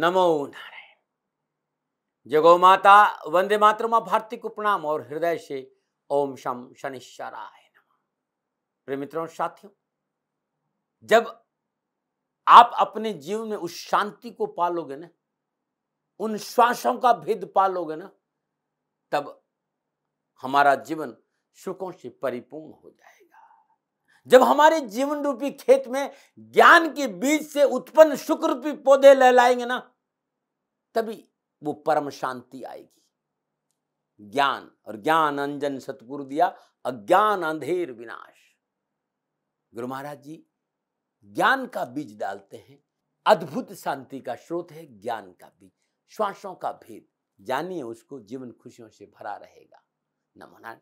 नमो नारायण जगो माता वंदे मातरम भारती को प्रणाम और हृदय से ओम शम शनिश्चराय प्रिय मित्रों साथियों जब आप अपने जीवन में उस शांति को पालोगे ना उन श्वासों का भेद पालोगे ना तब हमारा जीवन सुखों से परिपूर्ण हो जाए जब हमारे जीवन रूपी खेत में ज्ञान के बीज से उत्पन्न सुख रूपी पौधे लहलाएंगे ना तभी वो परम शांति आएगी ज्ञान और ज्ञान अंजन सतगुरु दिया अज्ञान अंधेर विनाश गुरु महाराज जी ज्ञान का बीज डालते हैं अद्भुत शांति का स्रोत है ज्ञान का बीज श्वासों का भेद जानिए उसको जीवन खुशियों से भरा रहेगा नमो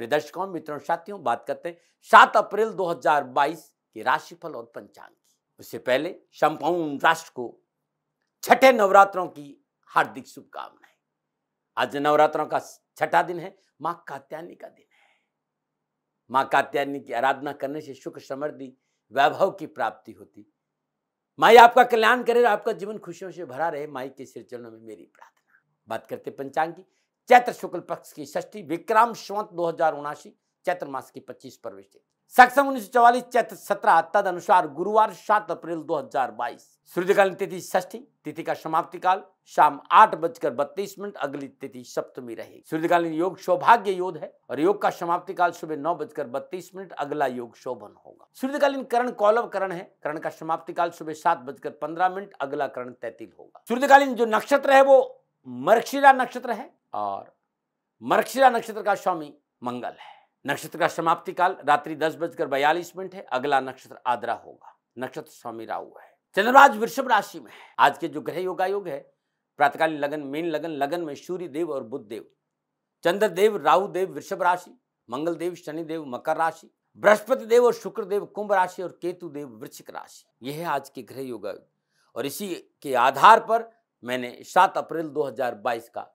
प्रिय दर्शकों मित्रों साथियों बात करते हैं सात अप्रैल 2022 के राशिफल और पंचांग की उससे पहले संपूर्ण राष्ट्र को छठे नवरात्रों की हार्दिक शुभकामनाएं आज नवरात्रों का छठा दिन है माँ कात्यायनी का दिन है माँ कात्यायनी की आराधना करने से सुख समृद्धि वैभव की प्राप्ति होती माई आपका कल्याण करे आपका जीवन खुशियों से भरा रहे माई के सिर चरणों में मेरी प्रार्थना बात करते पंचांग की चैत्र शुक्ल पक्ष की षष्ठी विक्रम स्वंत दो हजार उनासी चैत्र मास की पच्चीस प्रवेश सक्षम उन्नीस चैत्र सत्रह तद अनुसार गुरुवार सात अप्रैल 2022 सूर्यकालीन तिथि षष्ठी तिथि का समाप्ति काल शाम आठ बजकर बत्तीस मिनट अगली तिथि सप्तमी रहेगी सूर्यकालीन योग सौभाग्य योग है और योग का समाप्ति काल सुबह नौ बजकर बत्तीस मिनट अगला योग शोभन होगा सूर्यकालीन करण कौलव करण है करण का समाप्ति काल सुबह सात बजकर पंद्रह मिनट अगला करण तैतील होगा सूर्यकालीन जो नक्षत्र है वो मरक्षिरा नक्षत्र है और मरक्षिरा नक्षत्र का स्वामी मंगल है नक्षत्र का समाप्ति काल रात्रि दस बजकर बयालीस मिनट है अगला नक्षत्र आद्रा होगा नक्षत्र स्वामी राहु है चंद्रमाज वृषभ राशि में है आज के जो ग्रह योगा योग है प्रातकालीन लगन मेन लगन लगन में सूर्य देव और बुद्ध देव चंद्रदेव राहु देव वृषभ राशि मंगल देव शनि देव मकर राशि बृहस्पति देव और शुक्र देव कुंभ राशि और केतु देव वृश्चिक राशि यह है आज के ग्रह योगा और इसी के आधार पर मैंने सात अप्रैल दो का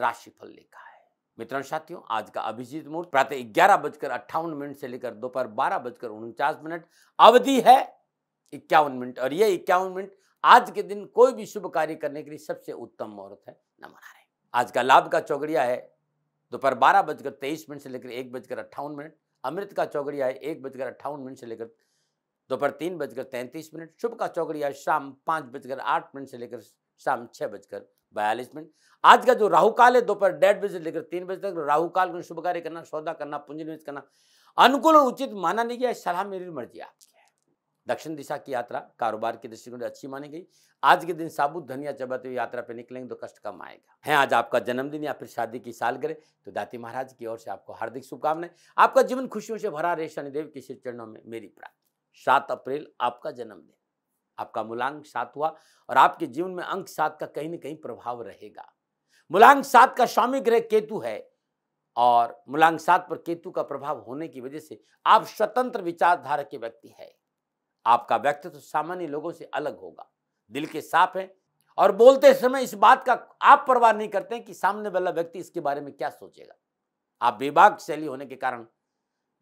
राशिफल लिखा है मित्रों साथियों आज का अभिजीत मुहूर्त प्रातः ग्यारह बजकर अट्ठावन मिनट से लेकर दोपहर बारह बजकर उनचास मिनट अवधि है इक्यावन मिनट और यह इक्यावन मिनट आज के दिन कोई भी शुभ कार्य करने के लिए सबसे उत्तम मुहूर्त है न मना आज का लाभ का चौगड़िया है दोपहर बारह बजकर तेईस मिनट से लेकर एक बजकर अट्ठावन मिनट अमृत का चौगड़िया है एक बजकर अट्ठावन मिनट से लेकर दोपहर तीन बजकर तैंतीस मिनट शुभ का चौगड़िया शाम पाँच बजकर आठ मिनट से लेकर शाम छः बजकर बयालीस मिनट आज का जो राहु काल है दोपहर डेढ़ बजे से लेकर तीन बजे तक राहु काल में शुभ कार्य करना सौदा करना पूंजी निवेश करना अनुकूल और उचित माना नहीं गया सलाह मेरी मर्जी आपकी है दक्षिण दिशा की यात्रा कारोबार की दृष्टिकोण अच्छी मानी गई आज के दिन साबुत धनिया चबाते हुए यात्रा पे निकलेंगे तो कष्ट कम आएगा है आज आपका जन्मदिन या फिर शादी की साल करे तो दाती महाराज की ओर से आपको हार्दिक शुभकामनाएं आपका जीवन खुशियों से भरा रहे शनिदेव के शिव चरणों में मेरी प्रार्थना सात अप्रैल आपका जन्मदिन आपका मूलांक सात हुआ और आपके जीवन में अंक सात का कहीं ना कहीं प्रभाव रहेगा मूलांक सात का स्वामी ग्रह केतु है और मूलांक सात पर केतु का प्रभाव होने की वजह से आप स्वतंत्र विचारधारा के व्यक्ति है आपका व्यक्तित्व तो सामान्य लोगों से अलग होगा दिल के साफ है और बोलते समय इस बात का आप परवाह नहीं करते कि सामने वाला व्यक्ति इसके बारे में क्या सोचेगा आप विभाग शैली होने के कारण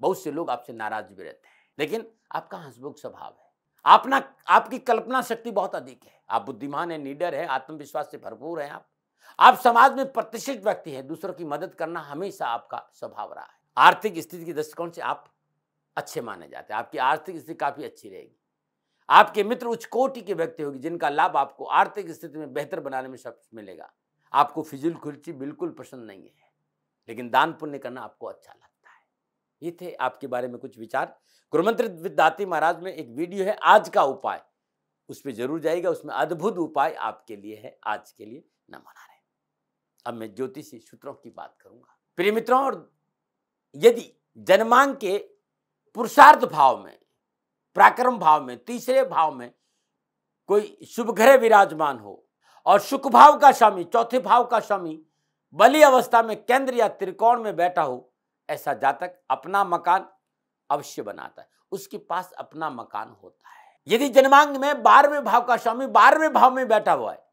बहुत से लोग आपसे नाराज भी रहते हैं लेकिन आपका हंसमुख स्वभाव है अपना आपकी कल्पना शक्ति बहुत अधिक है आप बुद्धिमान है नीडर है आत्मविश्वास से भरपूर हैं आप आप समाज में प्रतिष्ठित व्यक्ति हैं दूसरों की मदद करना हमेशा आपका स्वभाव रहा है आर्थिक स्थिति के दृष्टिकोण से आप अच्छे माने जाते हैं आपकी आर्थिक स्थिति काफ़ी अच्छी रहेगी आपके मित्र उच्च कोटि के व्यक्ति होगी जिनका लाभ आपको आर्थिक स्थिति में बेहतर बनाने में सब मिलेगा आपको फिजुल खुर्ची बिल्कुल पसंद नहीं है लेकिन दान पुण्य करना आपको अच्छा लगता है ये थे आपके बारे में कुछ विचार गुरुमंत्र विद्यार्थी महाराज में एक वीडियो है आज का उपाय उस पर जरूर जाएगा उसमें अद्भुत उपाय आपके लिए है आज के लिए न मना रहे अब मैं ज्योतिषी सूत्रों की बात करूंगा प्रिय मित्रों और यदि जन्मांग के पुरुषार्थ भाव में पराक्रम भाव में तीसरे भाव में कोई शुभ ग्रह विराजमान हो और सुख भाव का स्वामी चौथे भाव का स्वामी बलि अवस्था में केंद्र या त्रिकोण में बैठा हो ऐसा जातक अपना मकान अवश्य बनाता है उसके पास अपना मकान होता है यदि जन्मांग में बारहवें भाव का स्वामी बारहवें भाव में बैठा हुआ है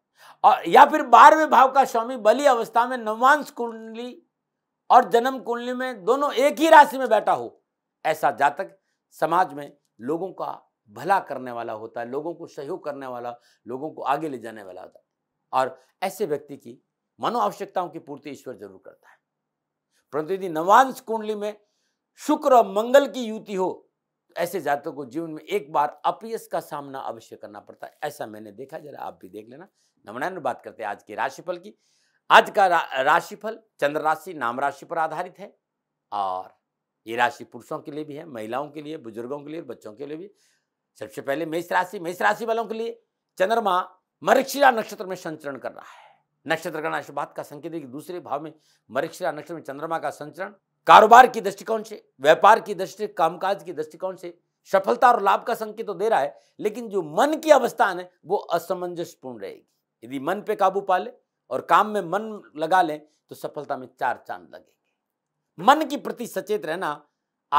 और या फिर बारहवें भाव का स्वामी बलि अवस्था में नवांश कुंडली और जन्म कुंडली में दोनों एक ही राशि में बैठा हो ऐसा जातक समाज में लोगों का भला करने वाला होता है लोगों को सहयोग करने वाला लोगों को आगे ले जाने वाला होता है और ऐसे व्यक्ति की मनो आवश्यकताओं की पूर्ति ईश्वर जरूर करता है परंतु यदि नवांश कुंडली में शुक्र और मंगल की युति हो तो ऐसे जातकों को जीवन में एक बार अपयस का सामना अवश्य करना पड़ता है ऐसा मैंने देखा जरा आप भी देख लेना नवनारायण बात करते हैं आज के राशिफल की आज का रा, राशिफल चंद्र राशि नाम राशि पर आधारित है और ये राशि पुरुषों के लिए भी है महिलाओं के लिए बुजुर्गों के लिए बच्चों के लिए भी सबसे पहले मेष राशि मेष राशि वालों के लिए चंद्रमा मरक्षिरा नक्षत्र में संचरण कर रहा है नक्षत्र गणना आशीर्वाद का संकेत है कि दूसरे भाव में मरीक्षा नक्षत्र में चंद्रमा का संचरण कारोबार की दृष्टिकोण से व्यापार की दृष्टि कामकाज की दृष्टिकोण से सफलता और लाभ का संकेत तो दे रहा है लेकिन जो मन की अवस्था है वो असमंजसपूर्ण रहेगी यदि मन पे काबू पा ले और काम में मन लगा लें तो सफलता में चार चांद लगेंगे मन के प्रति सचेत रहना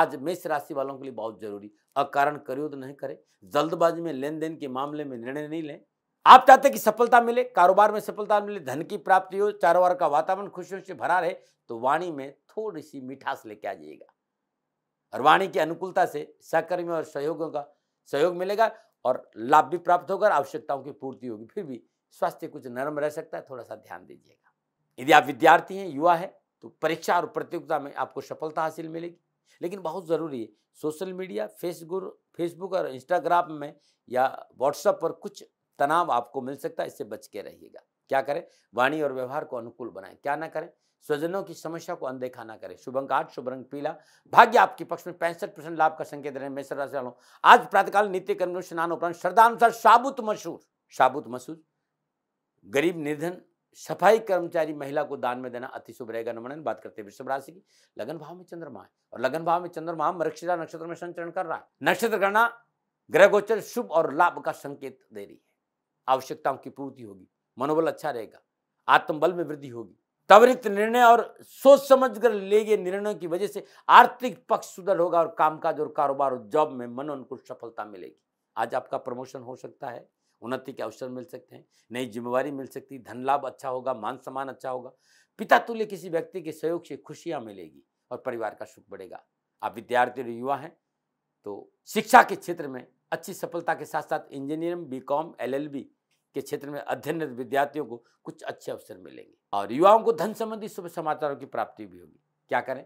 आज मेष राशि वालों के लिए बहुत जरूरी अकारण करियो तो नहीं करें जल्दबाजी में लेन देन के मामले में निर्णय नहीं लें आप चाहते कि सफलता मिले कारोबार में सफलता मिले धन की प्राप्ति हो चारों ओर का वातावरण खुशियों से भरा रहे तो वाणी में थोड़ी सी मिठास लेके आ जाइएगा और वाणी की अनुकूलता से सहकर्मियों और सहयोगों का सहयोग मिलेगा और लाभ भी प्राप्त होगा आवश्यकताओं की पूर्ति होगी फिर भी स्वास्थ्य कुछ नरम रह सकता है थोड़ा सा ध्यान दीजिएगा यदि आप विद्यार्थी हैं युवा हैं तो परीक्षा और प्रतियोगिता में आपको सफलता हासिल मिलेगी लेकिन बहुत ज़रूरी है सोशल मीडिया फेसबुक फेसबुक और इंस्टाग्राम में या व्हाट्सएप पर कुछ तनाव आपको मिल सकता है इससे बच के रहिएगा क्या करें वाणी और व्यवहार को अनुकूल बनाएं क्या ना करें स्वजनों की समस्या को अनदेखा ना करें शुभ अंक आठ शुभ रंग पीला भाग्य आपके पक्ष में पैंसठ परसेंट लाभ का संकेत रहे मेषर राशि वालों आज प्रातकाल नित्य कर्म स्नान उपरांत श्रद्धानुसार साबुत मशहूर साबुत मसूर गरीब निर्धन सफाई कर्मचारी महिला को दान में देना अति शुभ रहेगा नमन बात करते हैं वृषभ राशि की लगन भाव में चंद्रमा है और लगन भाव में चंद्रमा मरक्षिरा नक्षत्र में संचरण कर रहा है नक्षत्र गणना ग्रह गोचर शुभ और लाभ का संकेत दे रही है आवश्यकताओं की पूर्ति होगी मनोबल अच्छा रहेगा आत्मबल में वृद्धि होगी त्वरित निर्णय और सोच समझ कर ले गए निर्णयों की वजह से आर्थिक पक्ष सुदृढ़ होगा और कामकाज और कारोबार और जॉब में मनोअनुकूल सफलता मिलेगी आज आपका प्रमोशन हो सकता है उन्नति के अवसर मिल सकते हैं नई जिम्मेवारी मिल सकती है धन लाभ अच्छा होगा मान सम्मान अच्छा होगा पिता तुल्य किसी व्यक्ति के सहयोग से खुशियाँ मिलेगी और परिवार का सुख बढ़ेगा आप विद्यार्थी और युवा हैं तो शिक्षा के क्षेत्र में अच्छी सफलता के साथ साथ इंजीनियरिंग बी कॉम के क्षेत्र में अध्ययनरत विद्यार्थियों को कुछ अच्छे अवसर मिलेंगे और युवाओं को धन संबंधी शुभ समाचारों की प्राप्ति भी होगी क्या करें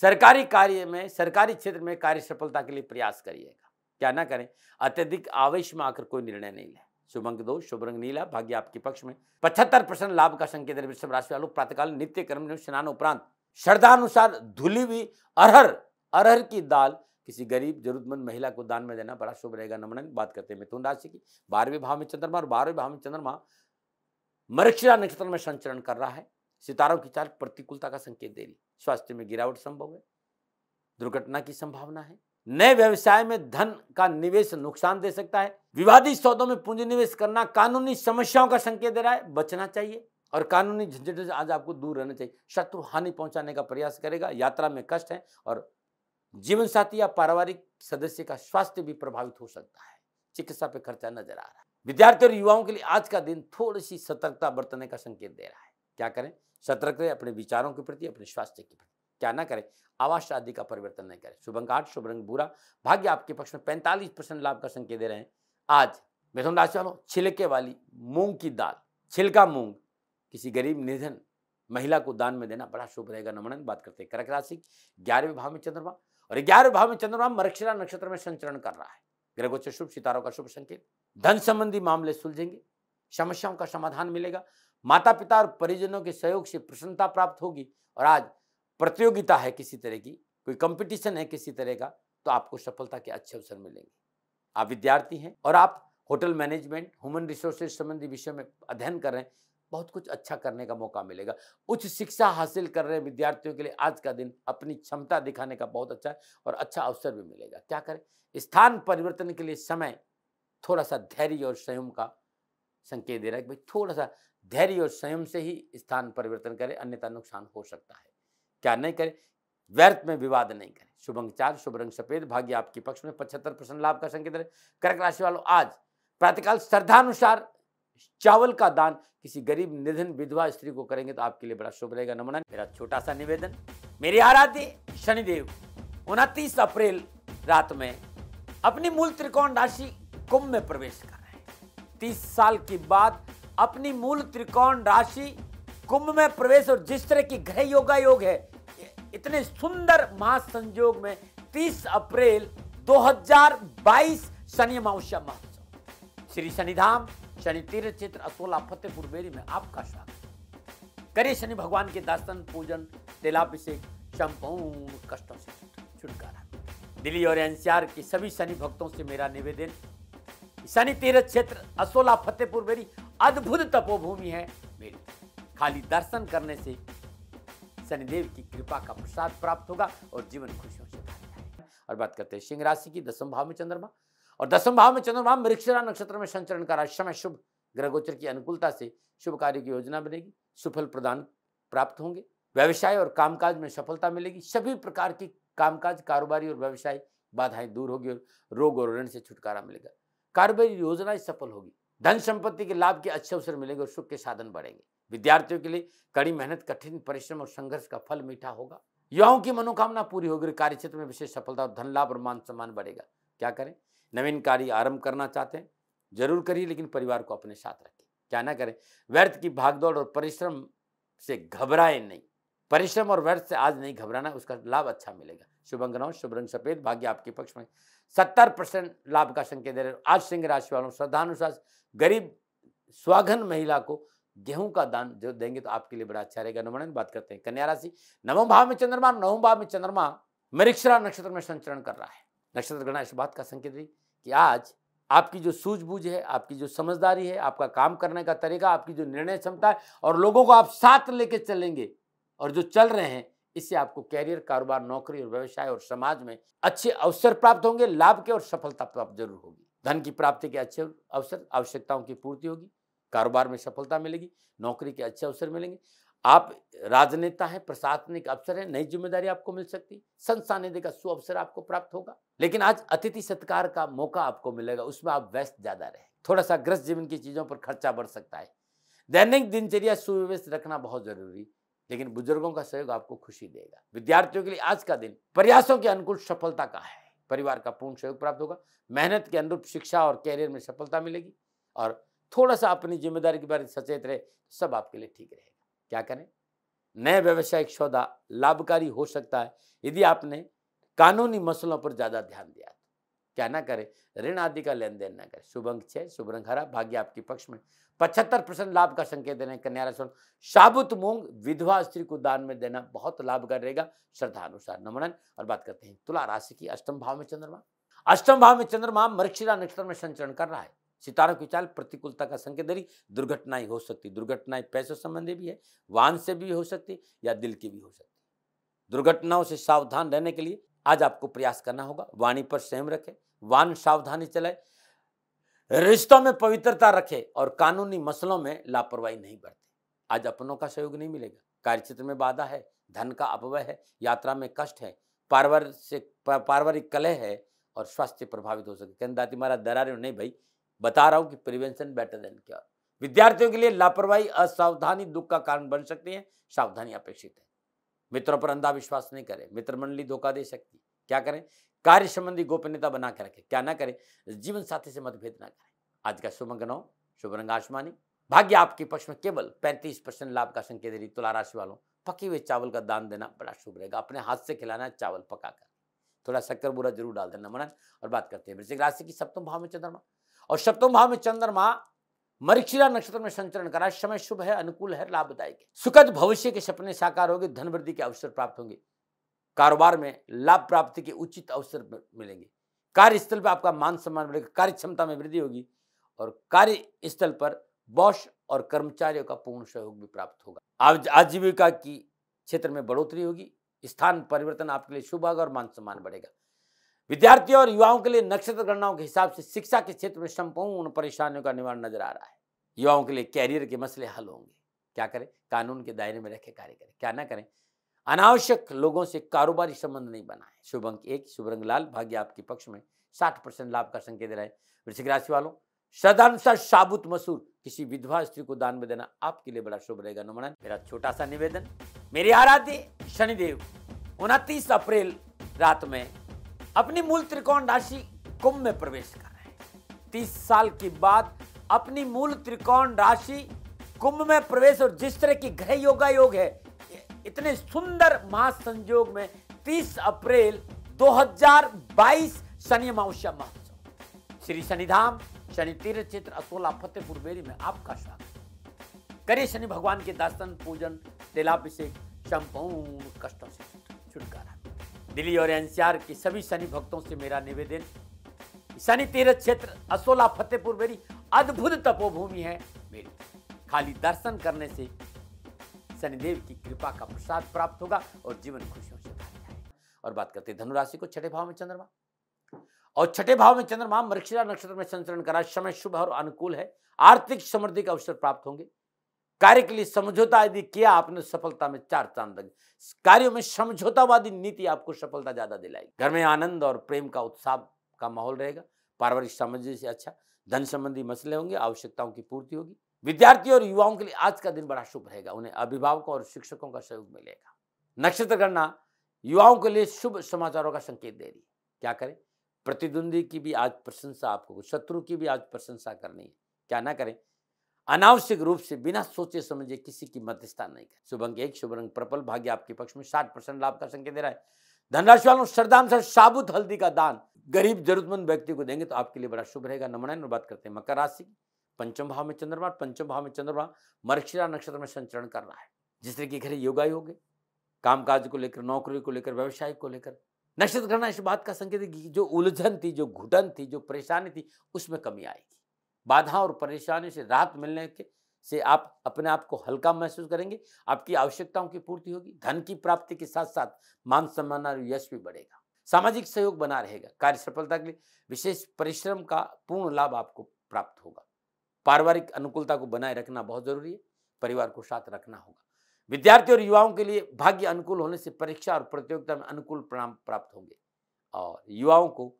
सरकारी कार्य में सरकारी क्षेत्र में कार्य सफलता के लिए प्रयास करिएगा क्या ना करें अत्यधिक आवेश में आकर कोई निर्णय नहीं लें शुभ अंक दो शुभ रंग नीला भाग्य आपके पक्ष में पचहत्तर परसेंट लाभ का संकेत राशि वालों प्रातकाल नित्य कर्म स्नान उपरांत श्रद्धानुसार अनुसार धुली हुई अरहर अरहर की दाल किसी गरीब जरूरतमंद महिला को दान में देना बड़ा शुभ रहेगा नमन बात करते हैं मिथुन राशि की बारहवें भाव में चंद्रमा और बारहवें भाव में चंद्रमा मरक्षिरा नक्षत्र में संचरण कर रहा है सितारों की चाल प्रतिकूलता का संकेत दे रही स्वास्थ्य में गिरावट संभव है दुर्घटना की संभावना है नए व्यवसाय में धन का निवेश नुकसान दे सकता है विवादित सौदों में पूंजी निवेश करना कानूनी समस्याओं का संकेत दे रहा है बचना चाहिए और कानूनी झंझट आज आपको दूर रहना चाहिए शत्रु हानि पहुंचाने का प्रयास करेगा यात्रा में कष्ट है और जीवन साथी या पारिवारिक सदस्य का स्वास्थ्य भी प्रभावित हो सकता है चिकित्सा पे खर्चा नजर आ रहा है विद्यार्थी और युवाओं के लिए आज का दिन थोड़ी सी सतर्कता बरतने का संकेत दे रहा है क्या करें सतर्क रहे अपने विचारों के प्रति अपने स्वास्थ्य के प्रति क्या ना करें आवास आदि का परिवर्तन नहीं करें शुभ अंक आठ शुभ रंग बुरा भाग्य आपके पक्ष में पैंतालीस परसेंट लाभ का संकेत दे रहे हैं आज मिथुन राशि वालों छिलके वाली मूंग की दाल छिलका मूंग किसी गरीब निधन महिला को दान में देना बड़ा शुभ रहेगा नमन बात करते हैं कर्क राशि ग्यारहवें भाव में चंद्रमा और ग्यारह भाव में चंद्रमा मरक्षिरा नक्षत्र में संचरण कर रहा है ग्रह गोचर शुभ सितारों का शुभ संकेत धन संबंधी मामले सुलझेंगे समस्याओं का समाधान मिलेगा माता पिता और परिजनों के सहयोग से प्रसन्नता प्राप्त होगी और आज प्रतियोगिता है किसी तरह की कोई कंपटीशन है किसी तरह का तो आपको सफलता के अच्छे अवसर मिलेंगे आप विद्यार्थी हैं और आप होटल मैनेजमेंट ह्यूमन रिसोर्सेज संबंधी विषय में अध्ययन कर रहे हैं बहुत कुछ अच्छा करने का मौका मिलेगा उच्च शिक्षा हासिल कर रहे विद्यार्थियों के लिए आज का दिन अपनी क्षमता दिखाने का बहुत अच्छा है और अच्छा अवसर भी मिलेगा क्या करें स्थान परिवर्तन के लिए समय थोड़ा सा धैर्य और संयम का संकेत दे रहा है कि भाई थोड़ा सा धैर्य और संयम से ही स्थान परिवर्तन करें अन्यथा नुकसान हो सकता है क्या नहीं करें व्यर्थ में विवाद नहीं करें शुभ अंक चार शुभ रंग सफेद भाग्य आपके पक्ष में पचहत्तर परसेंट लाभ का संकेत कर्क राशि वालों आज प्रातःकाल श्रद्धानुसार चावल का दान किसी गरीब निधन विधवा स्त्री को करेंगे तो आपके लिए बड़ा शुभ रहेगा नमन मेरा छोटा सा निवेदन मेरी आराध्य शनिदेव उनतीस अप्रैल रात में अपनी मूल त्रिकोण राशि कुंभ में प्रवेश कर रहे हैं तीस साल के बाद अपनी मूल त्रिकोण राशि कुंभ में प्रवेश और जिस तरह की ग्रह योगा योग है इतने सुंदर महासंयोग में 30 अप्रैल 2022 शनि अमावस्या महोत्सव श्री शनिधाम शनि तीर्थ क्षेत्र असोला फतेहपुर बेरी में आपका स्वागत करिए शनि भगवान के दर्शन पूजन तेलाभिषेक संपूर्ण कष्टों से छुटकारा दिल्ली और एनसीआर के सभी शनि भक्तों से मेरा निवेदन शनि तीर्थ क्षेत्र असोला फतेहपुर बेरी अद्भुत तपोभूमि है मेरी खाली दर्शन करने से शनिदेव की कृपा का प्रसाद प्राप्त होगा और जीवन खुशियों से भर जाएगा और बात करते हैं सिंह राशि की दसम भाव में चंद्रमा और दसम भाव में चंद्रमा मृक्षरा नक्षत्र में संचरण का राशि में शुभ ग्रह गोचर की अनुकूलता से शुभ कार्य की योजना बनेगी सुफल प्रदान प्राप्त होंगे व्यवसाय और कामकाज में सफलता मिलेगी सभी प्रकार की कामकाज कारोबारी और व्यवसाय बाधाएं दूर होगी और रोग और ऋण से छुटकारा मिलेगा कारोबारी योजनाएं सफल होगी धन संपत्ति के लाभ के अच्छे अवसर मिलेंगे और सुख के साधन बढ़ेंगे विद्यार्थियों के लिए कड़ी मेहनत कठिन परिश्रम और संघर्ष का फल मीठा होगा युवाओं की मनोकामना पूरी होगी कार्य क्षेत्र में विशेष सफलता और धन लाभ और मान सम्मान बढ़ेगा क्या करें नवीन कार्य आरंभ करना चाहते हैं जरूर करिए लेकिन परिवार को अपने साथ रखें क्या ना करें व्यर्थ की भागदौड़ और परिश्रम से घबराए नहीं परिश्रम और व्यर्थ से आज नहीं घबराना उसका लाभ अच्छा मिलेगा शुभ अंग नौ शुभ रंग सफेद भाग्य आपके पक्ष में सत्तर परसेंट लाभ का संकेत दे रहे आज सिंह राशि वालों श्रद्धानुसार गरीब स्वाघन महिला को गेहूं का दान जो देंगे तो आपके लिए बड़ा अच्छा रहेगा नमन बात करते हैं कन्या राशि नवम भाव में चंद्रमा नवम भाव में चंद्रमा मरिक्षरा नक्षत्र में संचरण कर रहा है नक्षत्र गणा इस बात का संकेत दी कि आज आपकी जो सूझबूझ है आपकी जो समझदारी है आपका काम करने का तरीका आपकी जो निर्णय क्षमता है और लोगों को आप साथ लेके चलेंगे और जो चल रहे हैं इससे आपको कैरियर कारोबार नौकरी और व्यवसाय और समाज में अच्छे अवसर प्राप्त होंगे लाभ के और सफलता प्राप्त जरूर होगी धन की प्राप्ति के अच्छे अवसर आवश्यकताओं की पूर्ति होगी कारोबार में सफलता मिलेगी नौकरी के अच्छे अवसर मिलेंगे आप राजनेता हैं प्रशासनिक अफसर हैं नई जिम्मेदारी आपको मिल सकती संसानिधि निधि का सुअवसर आपको प्राप्त होगा लेकिन आज अतिथि सत्कार का मौका आपको मिलेगा उसमें आप व्यस्त ज़्यादा रहे थोड़ा सा ग्रस्त जीवन की चीज़ों पर खर्चा बढ़ सकता है दैनिक दिनचर्या सुव्यवस्थित रखना बहुत ज़रूरी लेकिन बुजुर्गों का सहयोग आपको खुशी देगा विद्यार्थियों के लिए आज का दिन प्रयासों के अनुकूल सफलता का है परिवार का पूर्ण सहयोग प्राप्त होगा मेहनत के अनुरूप शिक्षा और कैरियर में सफलता मिलेगी और थोड़ा सा अपनी जिम्मेदारी के बारे में सचेत रहे तो सब आपके लिए ठीक रहेगा क्या करें नए व्यवसायिक सौदा लाभकारी हो सकता है यदि आपने कानूनी मसलों पर ज़्यादा ध्यान दिया तो क्या ना करें ऋण आदि का लेन देन ना करें शुभ अंक छः शुभ रंग हरा भाग्य आपके पक्ष में पचहत्तर परसेंट लाभ का संकेत देने कन्या राशि साबुत मूंग विधवा स्त्री को दान में देना बहुत लाभकारी रहेगा श्रद्धा अनुसार नमनन और बात करते हैं तुला राशि की अष्टम भाव में चंद्रमा अष्टम भाव में चंद्रमा मृक्षिरा नक्षत्र में संचरण कर रहा है सितारों की चाल प्रतिकूलता का संकेत दरी दुर्घटनाएं हो सकती दुर्घटनाएं पैसों संबंधी भी है वाहन से भी हो सकती या दिल की भी हो सकती दुर्घटनाओं से सावधान रहने के लिए आज आपको प्रयास करना होगा वाणी पर संयम रखें वान सावधानी चलाए रिश्तों में पवित्रता रखे और कानूनी मसलों में लापरवाही नहीं बरते आज अपनों का सहयोग नहीं मिलेगा कार्यक्षेत्र में बाधा है धन का अपव्यय है यात्रा में कष्ट है पारिवार से पारिवारिक कलह है और स्वास्थ्य प्रभावित हो सके कहते दाती महाराज दरारे नहीं भाई बता रहा हूँ कि प्रिवेंशन बेटर देन क्योर विद्यार्थियों के लिए लापरवाही असावधानी दुख का कारण बन सकती है सावधानी अपेक्षित है मित्रों पर अंधा विश्वास नहीं करें मित्र मंडली धोखा दे सकती क्या करें कार्य संबंधी गोपनीयता बना के रखें क्या ना करें जीवन साथी से मतभेद ना करें आज का सुमंगन हो शुभ रंग आसमानी भाग्य आपके पक्ष में केवल 35 परसेंट लाभ का संकेत रही तुला राशि वालों पके हुए चावल का दान देना बड़ा शुभ रहेगा अपने हाथ से खिलाना चावल पकाकर थोड़ा शक्कर बुरा जरूर डाल देना मनन और बात करते हैं वृश्चिक राशि की सप्तम भाव में चंद्रमा और सप्तम भाव में चंद्रमा मरीक्षिरा नक्षत्र में संचरण करा समय शुभ है अनुकूल है लाभदायक है सुखद भविष्य के सपने साकार होंगे धन वृद्धि के अवसर प्राप्त होंगे कारोबार में लाभ प्राप्ति के उचित अवसर मिलेंगे कार्यस्थल पर आपका मान सम्मान बढ़ेगा कार्य क्षमता में वृद्धि होगी और कार्य स्थल पर बॉस और कर्मचारियों का पूर्ण सहयोग भी प्राप्त होगा आज आजीविका की क्षेत्र में बढ़ोतरी होगी स्थान परिवर्तन आपके लिए शुभ होगा और मान सम्मान बढ़ेगा विद्यार्थियों और युवाओं के लिए नक्षत्र गणनाओं के हिसाब से शिक्षा के क्षेत्र में संपूर्ण परेशानियों का निवारण नजर आ रहा है युवाओं के लिए कैरियर के मसले हल होंगे क्या करें कानून के दायरे में रखे कार्य करें क्या ना करें अनावश्यक लोगों से कारोबारी संबंध नहीं बनाए शुभ अंक एक शुभ लाल भाग्य आपके पक्ष में साठ परसेंट लाभ का संकेत रहे वृश्चिक राशि वालों श्रद्धानुसार साबुत मसूर किसी विधवा स्त्री को दान में देना आपके लिए बड़ा शुभ रहेगा नुमन मेरा छोटा सा निवेदन मेरे आराध्य शनिदेव उनतीस अप्रैल रात में अपनी मूल त्रिकोण राशि कुंभ में प्रवेश कर रहे हैं तीस साल के बाद अपनी मूल त्रिकोण राशि कुंभ में प्रवेश और जिस तरह की ग्रह योगा योग है इतने सुंदर महासंयोग में 30 अप्रैल 2022 शनि अमावस्या महोत्सव श्री शनिधाम शनि तीर्थ क्षेत्र असोला फतेहपुर बेरी में आपका स्वागत करिए शनि भगवान के दर्शन पूजन तेलाभिषेक शंपूर्ण कष्टों से छुटकारा दिल्ली और एनसीआर के सभी शनि भक्तों से मेरा निवेदन शनि तीर्थ क्षेत्र असोला फतेहपुर मेरी अद्भुत तपोभूमि है मेरी खाली दर्शन करने से शनिदेव की कृपा का प्रसाद प्राप्त होगा और जीवन खुशियों से भर जाएगा और बात करते हैं धनुराशि को छठे भाव में चंद्रमा और छठे भाव में चंद्रमा मृक्षिरा नक्षत्र में संचरण करा समय शुभ और अनुकूल है आर्थिक समृद्धि का अवसर प्राप्त होंगे कार्य के लिए समझौता यदि किया आपने सफलता में चार चांद लगे कार्यों में समझौतावादी नीति आपको सफलता ज्यादा दिलाएगी घर में आनंद और प्रेम का उत्साह का माहौल रहेगा पारिवारिक सामंजस्य से अच्छा धन संबंधी मसले होंगे आवश्यकताओं की पूर्ति होगी विद्यार्थियों और युवाओं के लिए आज का दिन बड़ा शुभ रहेगा उन्हें अभिभावकों और शिक्षकों का सहयोग मिलेगा नक्षत्र गणना युवाओं के लिए शुभ समाचारों का संकेत दे रही क्या करें प्रतिद्वंदी की भी आज प्रशंसा आपको शत्रु की भी आज प्रशंसा करनी है क्या ना करें अनावश्यक रूप से बिना सोचे समझे किसी की मध्यस्थान नहीं कर शुभ अंक एक शुभ रंग प्रपल भाग्य आपके पक्ष में साठ परसेंट लाभ का संकेत दे रहा है धनराशि वालों श्रद्धानुसार साबुत हल्दी का दान गरीब जरूरतमंद व्यक्ति को देंगे तो आपके लिए बड़ा शुभ रहेगा नमनायन बात करते हैं मकर राशि पंचम भाव में चंद्रमा पंचम भाव में चंद्रमा मरक्षिरा नक्षत्र में संचरण कर रहा है जिस तरह की घर योगाई हो गए कामकाज को लेकर नौकरी को लेकर व्यवसाय को लेकर नक्षत्र ग्रहण इस बात का संकेत है कि जो उलझन थी जो घुटन थी जो परेशानी थी उसमें कमी आएगी बाधा और परेशानी से राहत मिलने के से आप अपने आप को हल्का महसूस करेंगे आपकी आवश्यकताओं की पूर्ति होगी धन की प्राप्ति के साथ साथ मान सम्मान और यश भी बढ़ेगा सामाजिक सहयोग बना रहेगा कार्य सफलता के लिए विशेष परिश्रम का पूर्ण लाभ आपको प्राप्त होगा पारिवारिक अनुकूलता को बनाए रखना बहुत जरूरी है परिवार को साथ रखना होगा विद्यार्थी और युवाओं के लिए भाग्य अनुकूल होने से परीक्षा और प्रतियोगिता में अनुकूल परिणाम प्राप्त होंगे और युवाओं को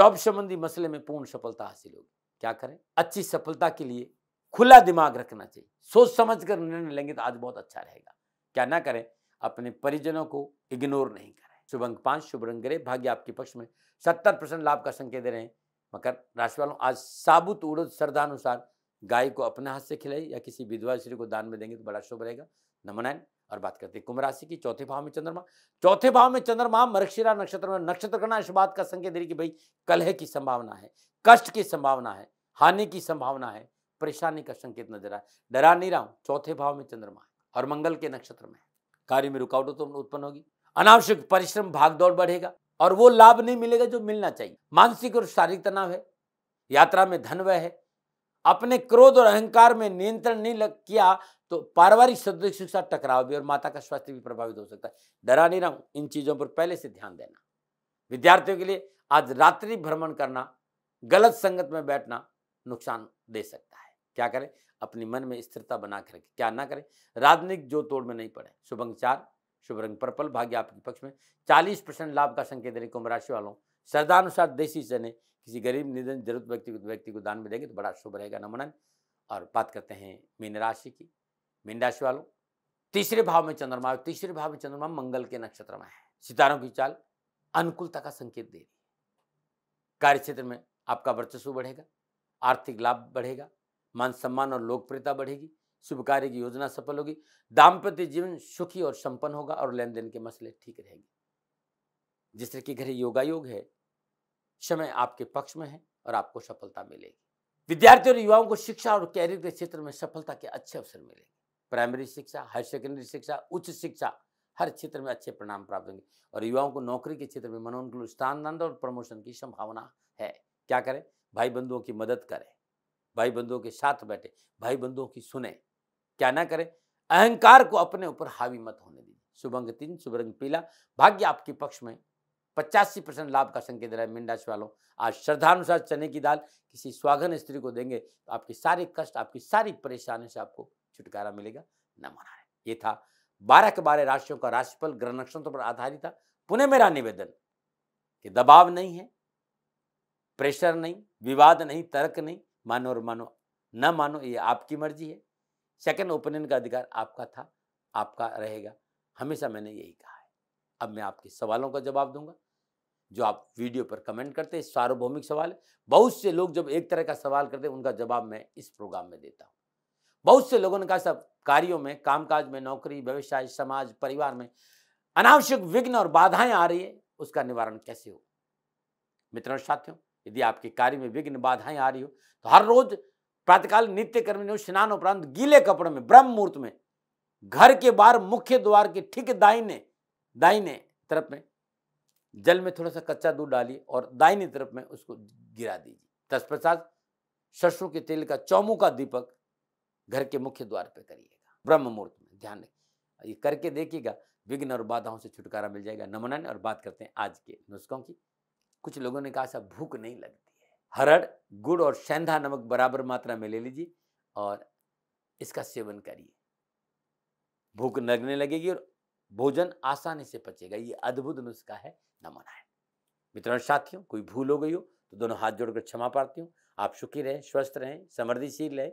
जॉब संबंधी मसले में पूर्ण सफलता हासिल होगी क्या करें अच्छी सफलता के लिए खुला दिमाग रखना चाहिए सोच समझ कर निर्णय लेंगे तो आज बहुत अच्छा रहेगा क्या ना करें अपने परिजनों को इग्नोर नहीं करें शुभ अंक पांच शुभ रंग ग्रह भाग्य आपके पक्ष में सत्तर परसेंट लाभ का संकेत दे रहे हैं मकर राशि वालों आज साबुत उड़द श्रद्धानुसार गाय को अपने हाथ से खिलाई या किसी विधवा श्री को दान में देंगे तो बड़ा शुभ रहेगा नमनायन और बात करते हैं कुंभ राशि की चौथे भाव में चंद्रमा चौथे भाव में चंद्रमा मृक्षिरा नक्षत्र में नक्षत्र करना इस बात का संकेत दे कि भाई कलह की संभावना है कष्ट की संभावना है हानि की संभावना है परेशानी का संकेत नजर आए डरा नहीं रहा हूं चौथे भाव में चंद्रमा और मंगल के नक्षत्र में कार्य में रुकावट तो उत्पन्न होगी अनावश्यक परिश्रम भागदौड़ बढ़ेगा और वो लाभ नहीं मिलेगा जो मिलना चाहिए मानसिक और शारीरिक तनाव है यात्रा में धन वह है अपने क्रोध और अहंकार में नियंत्रण नहीं लग किया तो पारिवारिक सदृश के साथ टकराव भी और माता का स्वास्थ्य भी प्रभावित हो सकता है डरा नहीं रहा इन चीज़ों पर पहले से ध्यान देना विद्यार्थियों के लिए आज रात्रि भ्रमण करना गलत संगत में बैठना नुकसान दे सकता है क्या करें अपनी मन में स्थिरता बना कर क्या ना करें राजनीतिक जो तोड़ में नहीं पड़े शुभ अंग चार शुभ रंग पर्पल भाग्य आपके पक्ष में चालीस परसेंट लाभ का संकेत देने कुंभ राशि वालों श्रद्धानुसार देसी चने किसी गरीब निधन जरूरत व्यक्ति व्यक्ति को दान में देंगे तो बड़ा शुभ रहेगा नमनन और बात करते हैं मीन राशि की मीन राशि वालों तीसरे भाव में चंद्रमा तीसरे भाव में चंद्रमा मंगल के नक्षत्र में है सितारों की चाल अनुकूलता का संकेत दे रही है कार्य क्षेत्र में आपका वर्चस्व बढ़ेगा आर्थिक लाभ बढ़ेगा मान सम्मान और लोकप्रियता बढ़ेगी शुभ कार्य की योजना सफल होगी दाम्पत्य जीवन सुखी और संपन्न होगा और लेन देन के मसले ठीक रहेंगे जिस तरह की घरे योगा योग है समय आपके पक्ष में है और आपको सफलता मिलेगी विद्यार्थियों और युवाओं को शिक्षा और कैरियर के क्षेत्र में सफलता के अच्छे अवसर मिलेंगे प्राइमरी शिक्षा हायर सेकेंडरी शिक्षा उच्च शिक्षा हर क्षेत्र में अच्छे परिणाम प्राप्त होंगे और युवाओं को नौकरी के क्षेत्र में मनोनुकूल स्थानांतरण और प्रमोशन की संभावना है क्या करें भाई बंधुओं की मदद करें भाई बंधुओं के साथ बैठे भाई बंधुओं की सुने क्या ना करें अहंकार को अपने ऊपर हावी मत होने दीजिए शुभ तीन शुभ रंग पीला भाग्य आपके पक्ष में पचासी परसेंट लाभ का संकेत रहा है मीन वालों आज श्रद्धानुसार चने की दाल किसी स्वागन स्त्री को देंगे तो आपके सारे कष्ट आपकी सारी परेशानी से आपको छुटकारा मिलेगा न मना रहे ये था बारह के बारह राशियों का राशिफल ग्रह नक्षत्रों पर आधारित था पुनः मेरा निवेदन कि दबाव नहीं है प्रेशर नहीं विवाद नहीं तर्क नहीं मानो और मानो न मानो ये आपकी मर्जी है सेकंड ओपिनियन का अधिकार आपका था आपका रहेगा हमेशा मैंने यही कहा है अब मैं आपके सवालों का जवाब दूंगा जो आप वीडियो पर कमेंट करते हैं सार्वभौमिक सवाल बहुत से लोग जब एक तरह का सवाल करते हैं उनका जवाब मैं इस प्रोग्राम में देता हूँ बहुत से लोगों ने कहा सब कार्यों में कामकाज में नौकरी व्यवसाय समाज परिवार में अनावश्यक विघ्न और बाधाएं आ रही है उसका निवारण कैसे हो मित्रों साथियों यदि आपके कार्य में विघ्न बाधाएं आ रही हो तो हर रोज प्रातकाल नित्य कर्म स्नान उपरांत गीले कपड़ों में ब्रह्म मुहूर्त में घर के बाहर मुख्य द्वार के ठीक दाइने दाइने तरफ में जल में थोड़ा सा कच्चा दूध डालिए और दाइनी तरफ में उसको गिरा दीजिए तत्पश्चात सरसों के तेल का चौमू का दीपक घर के मुख्य द्वार पर करिएगा ब्रह्म मुहूर्त में ध्यान ये करके देखिएगा विघ्न और बाधाओं से छुटकारा मिल जाएगा नमनन और बात करते हैं आज के नुस्खों की कुछ लोगों ने कहा सा भूख नहीं लगती है हरड़ गुड़ और सेंधा नमक बराबर मात्रा में ले लीजिए और इसका सेवन करिए भूख लगने लगेगी और भोजन आसानी से पचेगा ये अद्भुत नुस्खा है नमन है मित्रों साथियों कोई भूल हो गई हो तो दोनों हाथ जोड़कर क्षमा पाती हूँ आप सुखी रहें स्वस्थ रहें समृद्धिशील रहें